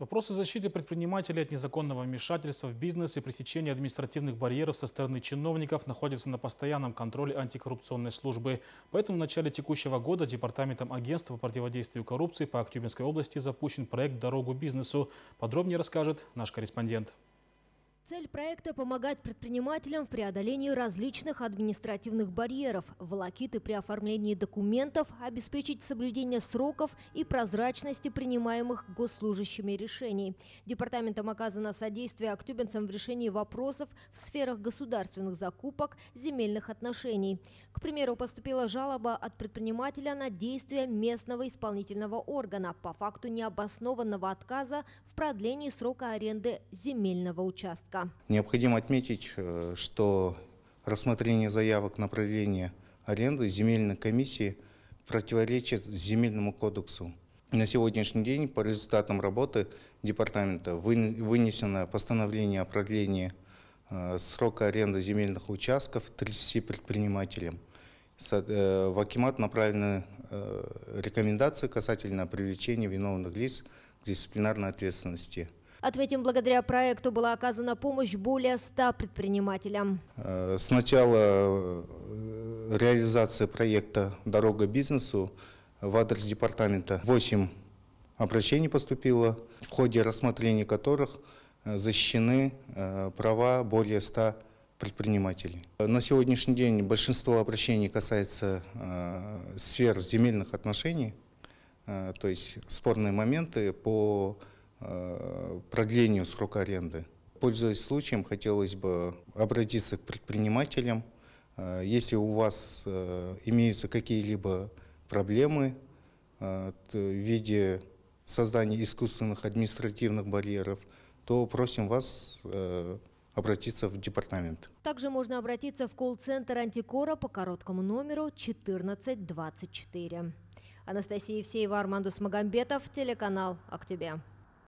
Вопросы защиты предпринимателей от незаконного вмешательства в бизнес и пресечения административных барьеров со стороны чиновников находятся на постоянном контроле антикоррупционной службы. Поэтому в начале текущего года Департаментом агентства по противодействию коррупции по Актюбинской области запущен проект «Дорогу бизнесу». Подробнее расскажет наш корреспондент. Цель проекта – помогать предпринимателям в преодолении различных административных барьеров, волокиты при оформлении документов, обеспечить соблюдение сроков и прозрачности принимаемых госслужащими решений. Департаментом оказано содействие актюбинцам в решении вопросов в сферах государственных закупок, земельных отношений. К примеру, поступила жалоба от предпринимателя на действия местного исполнительного органа по факту необоснованного отказа в продлении срока аренды земельного участка участка. Необходимо отметить, э, что рассмотрение заявок на продление аренды земельной комиссии противоречит земельному кодексу. На сегодняшний день по результатам работы департамента вынесено постановление о продлении э, срока аренды земельных участков 30 предпринимателям. Э, в Акимат направлены рекомендации касательно привлечения виновных лиц к дисциплинарной ответственности. Отметим, благодаря проекту была оказана помощь более 100 предпринимателям. Э, С начала э, реализации проекта «Дорога бизнесу» в адрес департамента 8 обращений поступило, в ходе рассмотрения которых э, защищены права более 100 предпринимателей. На сегодняшний день большинство обращений касается сфер земельных отношений, то есть спорные моменты по Э, продлению срока аренды. Пользуясь случаем, хотелось бы обратиться к предпринимателям. Э, если у вас э, имеются какие-либо проблемы в виде создания искусственных административных барьеров, то просим вас обратиться в департамент. Также можно обратиться в колл-центр антикора по короткому номеру 1424. Анастасия Евсеева, Армандус Магомбетов, телеканал «Актюбе».